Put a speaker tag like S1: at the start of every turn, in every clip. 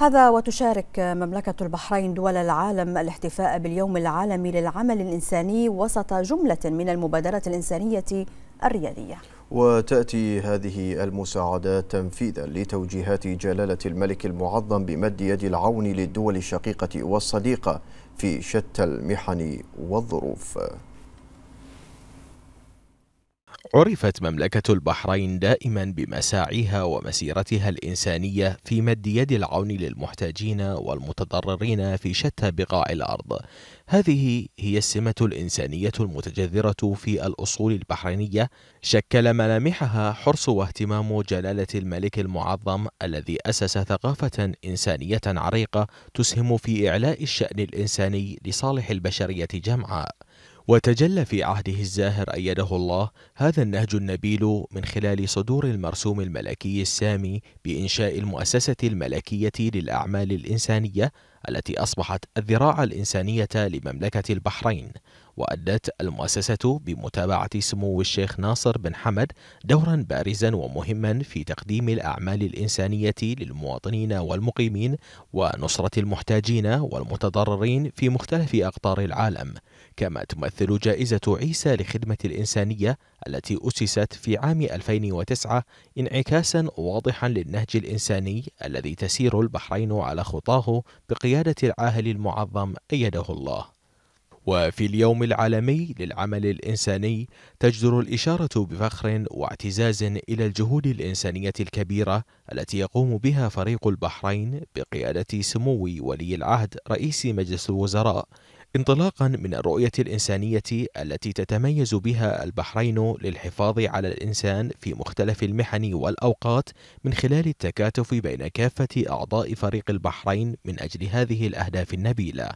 S1: هذا وتشارك مملكة البحرين دول العالم الاحتفاء باليوم العالمي للعمل الإنساني وسط جملة من المبادرة الإنسانية
S2: الريادية وتأتي هذه المساعدات تنفيذا لتوجيهات جلالة الملك المعظم بمد يد العون للدول الشقيقة والصديقة في شتى المحن والظروف
S1: عرفت مملكة البحرين دائما بمساعيها ومسيرتها الإنسانية في مد يد العون للمحتاجين والمتضررين في شتى بقاع الأرض. هذه هي السمة الإنسانية المتجذرة في الأصول البحرينية شكل ملامحها حرص واهتمام جلالة الملك المعظم الذي أسس ثقافة إنسانية عريقة تسهم في إعلاء الشأن الإنساني لصالح البشرية جمعاء. وتجلى في عهده الزاهر أيده الله هذا النهج النبيل من خلال صدور المرسوم الملكي السامي بإنشاء المؤسسة الملكية للأعمال الإنسانية التي أصبحت الذراع الإنسانية لمملكة البحرين وأدت المؤسسة بمتابعة سمو الشيخ ناصر بن حمد دورا بارزا ومهما في تقديم الأعمال الإنسانية للمواطنين والمقيمين ونصرة المحتاجين والمتضررين في مختلف أقطار العالم كما تمثل جائزة عيسى لخدمة الإنسانية التي أسست في عام 2009 انعكاسا واضحا للنهج الإنساني الذي تسير البحرين على خطاه بقيادة العاهل المعظم أيده الله. وفي اليوم العالمي للعمل الإنساني تجدر الإشارة بفخر واعتزاز إلى الجهود الإنسانية الكبيرة التي يقوم بها فريق البحرين بقيادة سمو ولي العهد رئيس مجلس الوزراء انطلاقا من الرؤية الإنسانية التي تتميز بها البحرين للحفاظ على الإنسان في مختلف المحن والأوقات من خلال التكاتف بين كافة أعضاء فريق البحرين من أجل هذه الأهداف النبيلة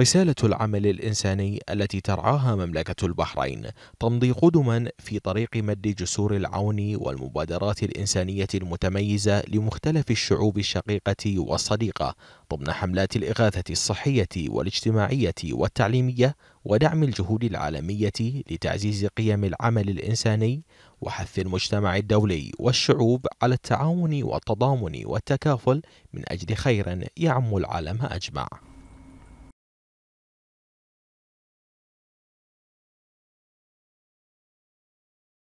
S1: رسالة العمل الإنساني التي ترعاها مملكة البحرين تمضي قدما في طريق مد جسور العون والمبادرات الإنسانية المتميزة لمختلف الشعوب الشقيقة والصديقة ضمن حملات الإغاثة الصحية والاجتماعية والتعليمية ودعم الجهود العالمية لتعزيز قيم العمل الإنساني وحث المجتمع الدولي والشعوب على التعاون والتضامن والتكافل من أجل خير يعم العالم أجمع